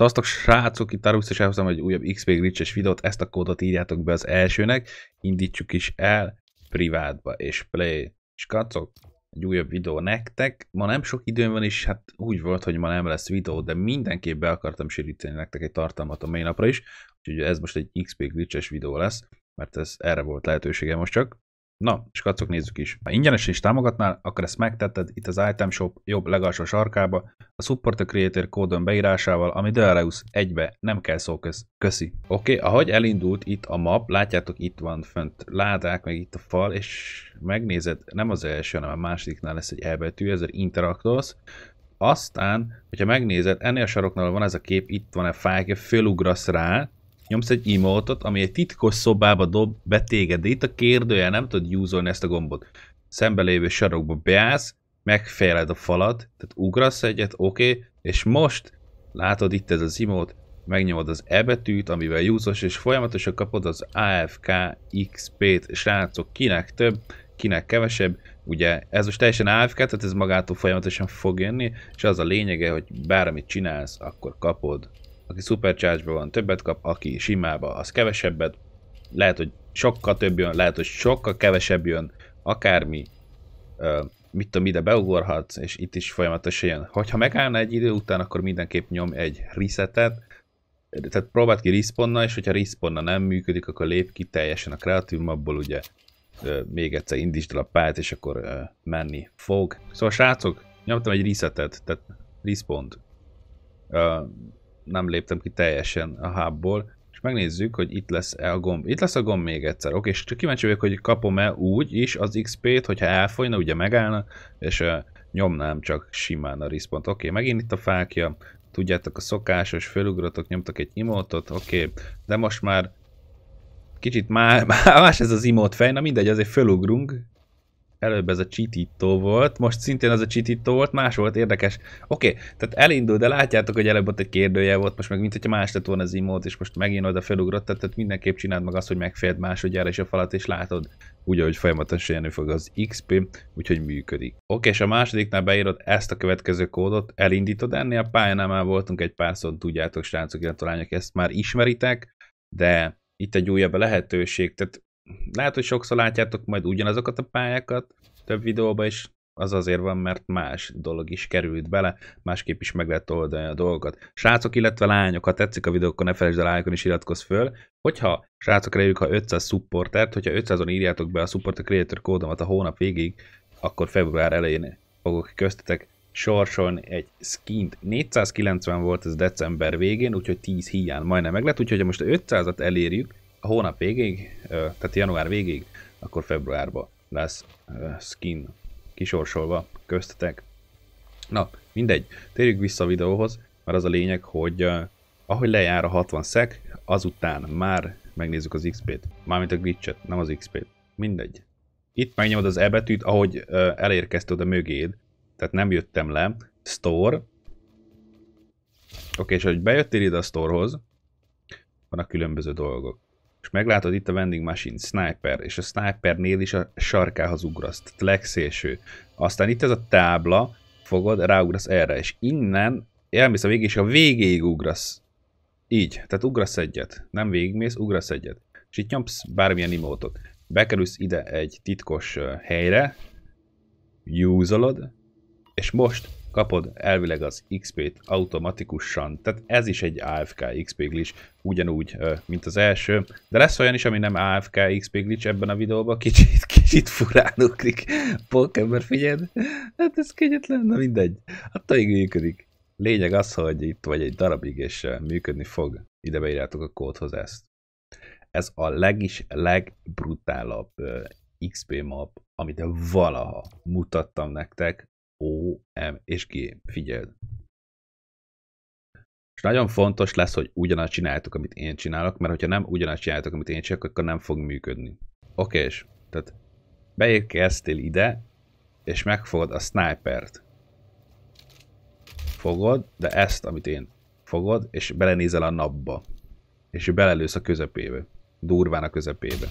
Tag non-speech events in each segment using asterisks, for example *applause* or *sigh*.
Szasztok srácok, itt Arux, és elhozom egy újabb XP glitches videót, ezt a kódot írjátok be az elsőnek, indítsuk is el, privátba, és play. És kacok, egy újabb videó nektek. Ma nem sok időm van, és hát úgy volt, hogy ma nem lesz videó, de mindenképp be akartam sűríteni nektek egy tartalmat a mai napra is, úgyhogy ez most egy XP glitches videó lesz, mert ez erre volt lehetősége most csak. Na, és kacok nézzük is. Ha ingyenes is támogatnál, akkor ezt megtetted itt az Item Shop jobb legalsó sarkába, a Support a Creator kódon beírásával, ami Dereus egybe, nem kell szó köz. Köszi. Oké, okay, ahogy elindult itt a map, látjátok itt van fönt ládák, meg itt a fal, és megnézed, nem az első, hanem a másodiknál lesz egy elbetű, ezzel Interactors. aztán, hogyha megnézed, ennél a saroknál van ez a kép, itt van a fájk, fölugrasz rá, nyomsz egy emotot, ami egy titkos szobába dob be téged, de itt a kérdője nem tudod júzolni ezt a gombot. Szembe lévő sarokba beállsz, megfejled a falat, tehát ugrasz egyet, oké, okay, és most látod itt ez az imót, megnyomod az E betűt, amivel júzos, és folyamatosan kapod az AFK XP-t, srácok, kinek több, kinek kevesebb, ugye ez most teljesen AFK, tehát ez magától folyamatosan fog jönni, és az a lényege, hogy bármit csinálsz, akkor kapod aki supercharge van, többet kap, aki simába, az kevesebbet, lehet, hogy sokkal több jön, lehet, hogy sokkal kevesebb jön, akármi, uh, mit tudom, ide beugorhatsz, és itt is folyamatosan jön. Hogyha megállna egy idő után, akkor mindenképp nyom egy resetet, tehát próbáld ki respawnnal, és hogyha respawnnal nem működik, akkor lép ki teljesen a kreatív mapból, ugye még egyszer indítsd el a pályát, és akkor menni fog. Szóval srácok, nyomtam egy resetet, tehát respawnt. uh, nem léptem ki teljesen a hubból, és megnézzük, hogy itt lesz-e a gomb. Itt lesz a gomb még egyszer, oké, és csak kíváncsi vagyok, hogy kapom-e úgy is az XP-t, hogyha elfolyna, ugye megállna, és uh, nyomnám csak simán a respont. Oké, megint itt a fákja, tudjátok a szokásos, fölugratok, nyomtak egy imótot, oké, de most már kicsit má, *laughs* más ez az imót fej, na mindegy, azért fölugrunk, előbb ez a csitító volt, most szintén az a csitító volt, más volt, érdekes. Oké, okay, tehát elindul, de látjátok, hogy előbb ott egy kérdője volt, most meg mint hogyha más lett volna az imót, és most megint oda felugrott, tehát, tehát mindenképp csináld meg azt, hogy megféled másodjára is a falat, és látod, úgy, ahogy folyamatosan jönni fog az XP, úgyhogy működik. Oké, okay, és a másodiknál beírod ezt a következő kódot, elindítod, ennél a pályánál már voltunk egy pár szót, tudjátok, srácok, illetve lányok, ezt már ismeritek, de itt egy újabb lehetőség, tehát lehet, hogy sokszor látjátok majd ugyanazokat a pályákat több videóban, is. az azért van, mert más dolog is került bele, másképp is meg lehet oldani a dolgokat. Srácok, illetve lányok, ha tetszik a videó, akkor ne felejtsd el lájkon is iratkozz föl. Hogyha srácok reméljük, ha 500 supportert, hogyha 500-on írjátok be a supporter creator kódomat a hónap végig, akkor február elején fogok köztetek sorson egy skint. 490 volt ez december végén, úgyhogy 10 hiány majdnem meg lett, úgyhogy ha most 500-at elérjük, a hónap végéig, tehát január végéig, akkor februárban lesz skin kisorsolva köztetek. Na, mindegy, térjük vissza a videóhoz, mert az a lényeg, hogy ahogy lejár a 60 szek, azután már megnézzük az XP-t. Mármint a glitchet, nem az XP-t. Mindegy. Itt megnyomod az E betűt, ahogy elérkezted oda mögéd, tehát nem jöttem le. Store. Oké, okay, és ahogy bejöttél ide a storehoz, vannak különböző dolgok. És meglátod itt a vending machine, sniper, és a snipernél is a sarkához ugraszt, legszélső. Aztán itt ez a tábla, fogod, ráugrasz erre, és innen elmész a végig, és a végéig ugrasz. Így, tehát ugrasz egyet. Nem végigmész, ugrasz egyet. És itt nyomsz bármilyen imótot. Bekerülsz ide egy titkos helyre, júzolod, és most kapod elvileg az XP-t automatikusan. Tehát ez is egy AFK XP glitch, ugyanúgy, mint az első. De lesz olyan is, ami nem AFK XP glitch ebben a videóban, kicsit, *laughs* kicsit furán ugrik. Pokémon, figyeld, hát ez kegyetlen, na mindegy. Attól így működik. Lényeg az, hogy itt vagy egy darabig, és működni fog. Ide beírjátok a kódhoz ezt. Ez a legis legbrutálabb XP map, amit valaha mutattam nektek, O, M és G. Figyeld. És nagyon fontos lesz, hogy ugyanazt csináltuk, amit én csinálok, mert hogyha nem ugyanazt csináltuk, amit én csinálok, akkor nem fog működni. Oké, és tehát beérkeztél ide, és megfogod a snipert. Fogod, de ezt, amit én fogod, és belenézel a napba. És belelősz a közepébe. Durván a közepébe. Oké,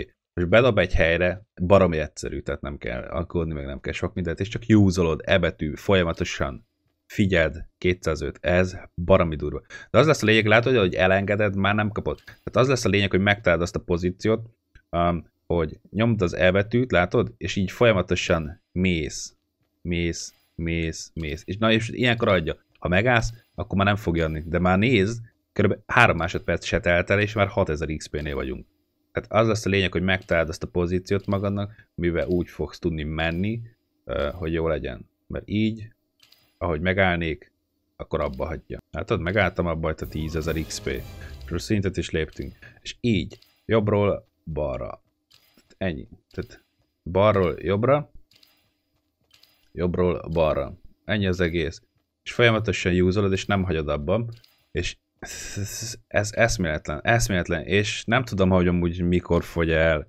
okay és bedob egy helyre, baromi egyszerű, tehát nem kell alkodni, meg nem kell sok mindent, és csak júzolod, ebetű, folyamatosan figyeld, 205, ez baromi durva. De az lesz a lényeg, látod, hogy elengeded, már nem kapod. Tehát az lesz a lényeg, hogy megtaláld azt a pozíciót, um, hogy nyomd az elbetűt, látod, és így folyamatosan mész, mész, mész, mész. És na, és ilyenkor adja. Ha megállsz, akkor már nem fogja adni. De már nézd, kb. 3 másodperc se telt el, és már 6000 XP-nél vagyunk. Tehát az lesz a lényeg, hogy megtaláld azt a pozíciót magadnak, mivel úgy fogsz tudni menni, hogy jó legyen. Mert így, ahogy megállnék, akkor abba hagyja. ott hát megálltam abba, hogy a 10.000 XP. És szintet is léptünk. És így, jobbról balra. Ennyi. Tehát balról jobbra, jobbról balra. Ennyi az egész. És folyamatosan júzolod, és nem hagyod abban. És ez, ez eszméletlen, eszméletlen, és nem tudom, hogy amúgy mikor fogy el,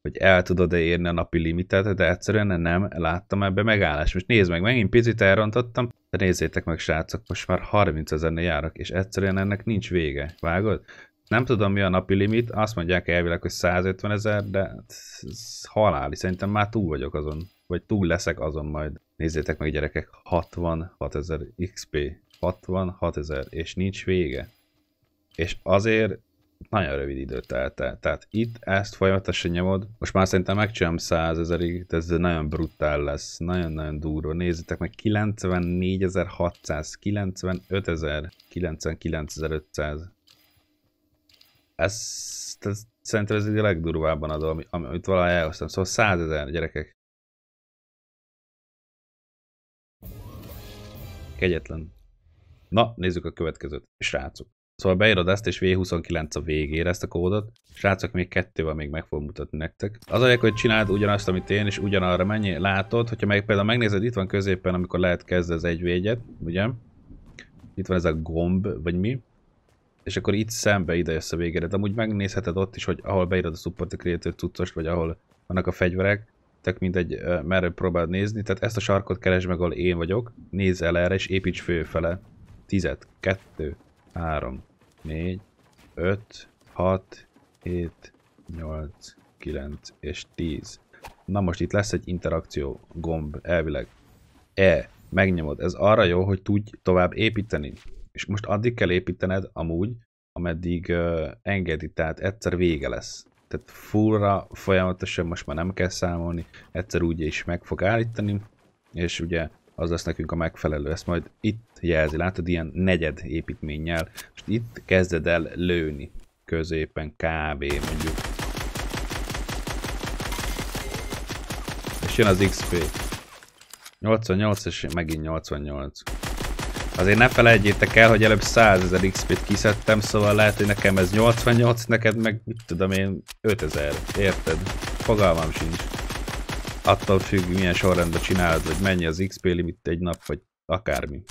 hogy el tudod-e érni a napi limitet, de egyszerűen nem láttam ebbe megállást. Most nézd meg, megint picit elrontottam, de nézzétek meg srácok, most már 30 ezernél járok, és egyszerűen ennek nincs vége, vágod? Nem tudom mi a napi limit, azt mondják elvileg, hogy 150 ezer, de ez haláli, szerintem már túl vagyok azon, vagy túl leszek azon majd. Nézzétek meg gyerekek, 66 ezer XP, 66 ezer, és nincs vége. És azért nagyon rövid időt telt el. Tehát itt ezt folyamatosan nyomod, most már szerintem megcsinálom 100 ezerig, ez nagyon brutál lesz, nagyon-nagyon durva. Nézzétek meg, 94.600, 95.000, 99.500. Ez, ez, szerintem ez a legdurvábban adó, amit, amit valahogy elhoztam. Szóval 100 ezer, gyerekek. Kegyetlen. Na, nézzük a következőt, srácok. Szóval beírod ezt, és V29 a végére ezt a kódot. Srácok, még kettővel még meg fogom mutatni nektek. Az olyan, hogy csináld ugyanazt, amit én, és ugyanarra mennyi látod, hogyha meg például megnézed, itt van középen, amikor lehet kezd az egy véget, ugye? Itt van ez a gomb, vagy mi? És akkor itt szembe ide jössz a végére. De amúgy megnézheted ott is, hogy ahol beírod a support creator cuccost, vagy ahol vannak a fegyverek, tehát mindegy, merre próbáld nézni. Tehát ezt a sarkot keresd meg, ahol én vagyok, nézz el erre, és építs főfele tizet. Kettő, három, négy, öt, hat, hét, nyolc, kilenc és tíz. Na most itt lesz egy interakció gomb, elvileg. E, megnyomod. Ez arra jó, hogy tudj tovább építeni. És most addig kell építened amúgy, ameddig uh, engedi, tehát egyszer vége lesz. Tehát fullra folyamatosan most már nem kell számolni, egyszer úgy is meg fog állítani, és ugye az lesz nekünk a megfelelő. Ezt majd itt jelzi, látod, ilyen negyed építménnyel. Most itt kezded el lőni középen kb. mondjuk. És jön az XP. 88 és megint 88. Azért ne felejtjétek el, hogy előbb 100 ezer XP-t kiszedtem, szóval lehet, hogy nekem ez 88, neked meg mit tudom én 5000, érted? Fogalmam sincs attól függ, milyen sorrendben csinálod, hogy mennyi az XP limit egy nap, vagy akármi.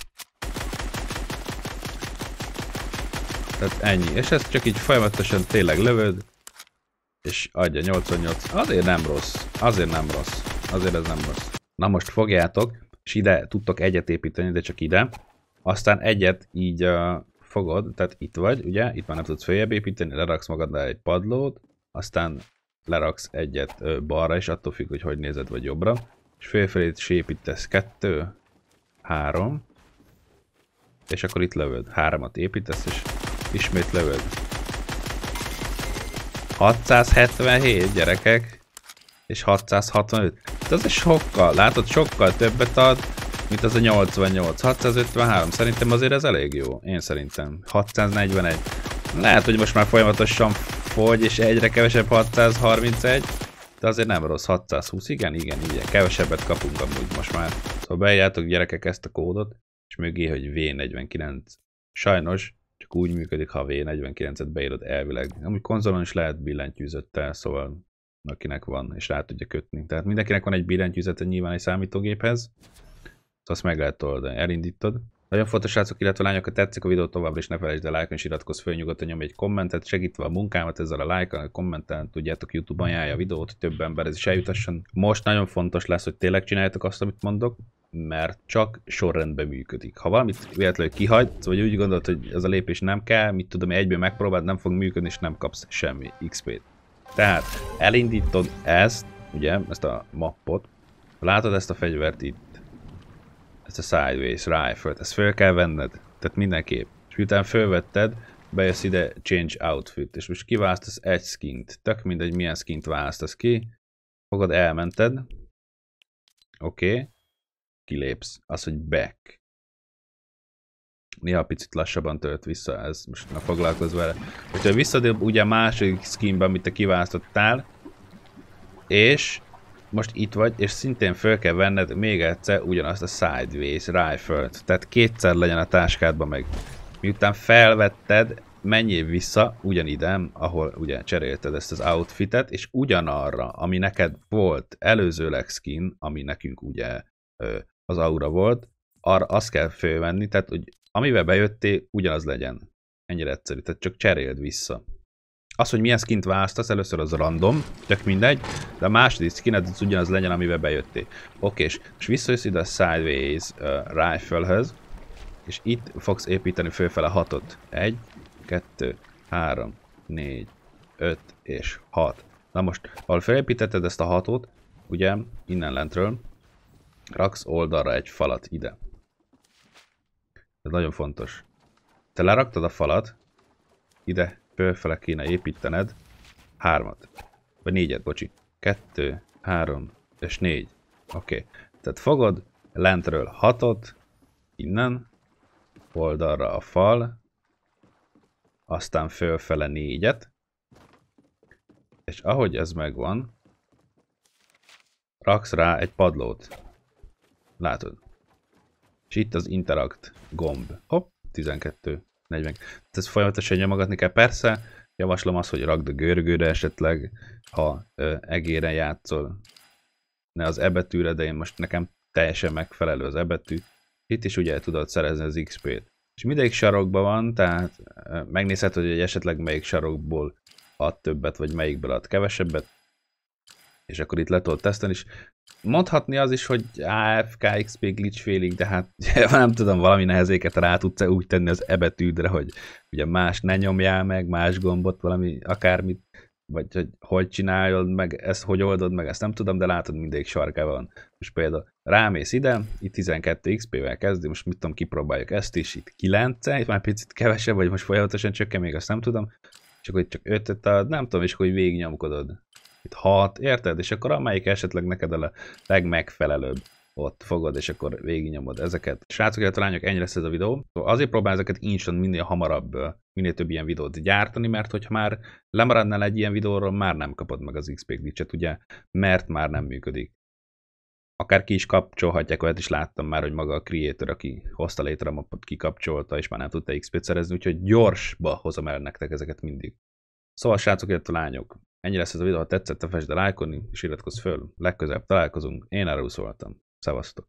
Tehát ennyi. És ezt csak így folyamatosan tényleg lövöd, és adja 88. Azért nem rossz. Azért nem rossz. Azért ez nem rossz. Na most fogjátok, és ide tudtok egyet építeni, de csak ide. Aztán egyet így uh, fogod, tehát itt vagy, ugye? Itt már nem tudsz följebb építeni, leraksz magadnál egy padlót, aztán leraksz egyet balra, és attól függ, hogy hogy nézed, vagy jobbra. És félfelé építesz kettő, három, és akkor itt lövöd. Háromat építesz, és ismét lövöd. 677 gyerekek, és 665. De az sokkal, látod, sokkal többet ad, mint az a 88. 653, szerintem azért ez elég jó. Én szerintem. 641. Lehet, hogy most már folyamatosan fogy, és egyre kevesebb 631, de azért nem rossz, 620, igen, igen, igen, kevesebbet kapunk amúgy most már. Szóval beírjátok gyerekek ezt a kódot, és mögé, hogy V49. Sajnos, csak úgy működik, ha V49-et beírod elvileg. Amúgy konzolon is lehet billentyűzettel, szóval akinek van, és rá tudja kötni. Tehát mindenkinek van egy billentyűzete nyilván egy számítógéphez, szóval azt meg lehet oldani. Elindítod, nagyon fontos srácok, illetve lányok, ha tetszik a videó továbbra is ne felejtsd el lájkon és iratkozz fel, nyugodtan nyomj egy kommentet, segítve a munkámat ezzel a lájkon, a kommenten. tudjátok YouTube ajánlja a videót, több ember ez is eljutasson. Most nagyon fontos lesz, hogy tényleg csináljátok azt, amit mondok, mert csak sorrendben működik. Ha valamit véletlenül kihagysz, vagy úgy gondolod, hogy ez a lépés nem kell, mit tudom, egyből megpróbáld, nem fog működni, és nem kapsz semmi XP-t. Tehát elindítod ezt, ugye, ezt a mappot, látod ezt a fegyvert itt, ez a sideways rifle-t, ezt fel kell venned, tehát mindenképp. És miután felvetted, bejössz ide change outfit, és most kiválasztasz egy skint, tök mindegy milyen skint választasz ki, fogod elmented, oké, okay. kilépsz, az, hogy back, néha picit lassabban tölt vissza, ez most nem foglalkozz vele. Hogyha visszadél ugye a második skinbe, amit te kiválasztottál, és most itt vagy, és szintén föl kell venned még egyszer ugyanazt a sideways rifle Tehát kétszer legyen a táskádban meg. Miután felvetted, menjél vissza ugyanidem, ahol ugye cserélted ezt az outfitet, és ugyanarra, ami neked volt előzőleg skin, ami nekünk ugye az aura volt, arra azt kell fölvenni, tehát hogy amivel bejöttél, ugyanaz legyen. Ennyire egyszerű, tehát csak cseréld vissza. Az, hogy milyen skint választasz, először az random, tök mindegy, de a második skined az ugyanaz legyen, amiben bejöttél. Oké, és most visszajössz ide a Sideways uh, rifle és itt fogsz építeni fölfele hatot. Egy, kettő, három, négy, öt és hat. Na most, ahol felépítetted ezt a hatot, ugye, innen lentről, raksz oldalra egy falat ide. Ez nagyon fontos. Te leraktad a falat, ide fölfele kéne építened. Hármat. Vagy négyet, bocsi. Kettő, három és négy. Oké. Okay. Tehát fogod lentről hatot, innen, oldalra a fal, aztán fölfele négyet, és ahogy ez megvan, raksz rá egy padlót. Látod? És itt az interact gomb. Hopp, 12. 40. Ez folyamatosan nyomogatni kell. Persze, javaslom azt, hogy rakd a görgőre esetleg, ha ö, egére játszol. Ne az ebetűre, de én most nekem teljesen megfelelő az ebetű. Itt is ugye tudod szerezni az XP-t. És mindegyik sarokban van, tehát megnézheted, hogy esetleg melyik sarokból ad többet, vagy melyikből ad kevesebbet. És akkor itt le tudod tesztelni, és Mondhatni az is, hogy AFK XP glitch félig, de hát *laughs* nem tudom, valami nehezéket rá tudsz úgy tenni az ebetűdre, hogy ugye más ne nyomjál meg, más gombot, valami akármit, vagy hogy hogy csináljod meg, ezt hogy oldod meg, ezt nem tudom, de látod, mindig sarka van. Most például rámész ide, itt 12 XP-vel kezdi, most mit tudom, kipróbáljuk ezt is, itt 9 itt már picit kevesebb, vagy most folyamatosan csökken, még azt nem tudom, csak hogy csak 5 ad, nem tudom, és hogy végignyomkodod itt hat, érted? És akkor amelyik esetleg neked a legmegfelelőbb ott fogod, és akkor végignyomod ezeket. Srácok, illetve lányok, ennyi lesz ez a videó. Szóval azért próbál ezeket instant minél hamarabb, minél több ilyen videót gyártani, mert hogyha már lemaradnál egy ilyen videóról, már nem kapod meg az XP glitchet, ugye, mert már nem működik. Akár ki is kapcsolhatják, olyat is láttam már, hogy maga a creator, aki hozta létre a mapot, kikapcsolta, és már nem tudta XP-t szerezni, úgyhogy gyorsba hozom el nektek ezeket mindig. Szóval srácok, illetve lányok, Ennyi lesz ez a videó, ha tetszett, ne fesd a lájkolni és iratkozz föl. Legközelebb találkozunk. Én erről szóltam. Szevasztok!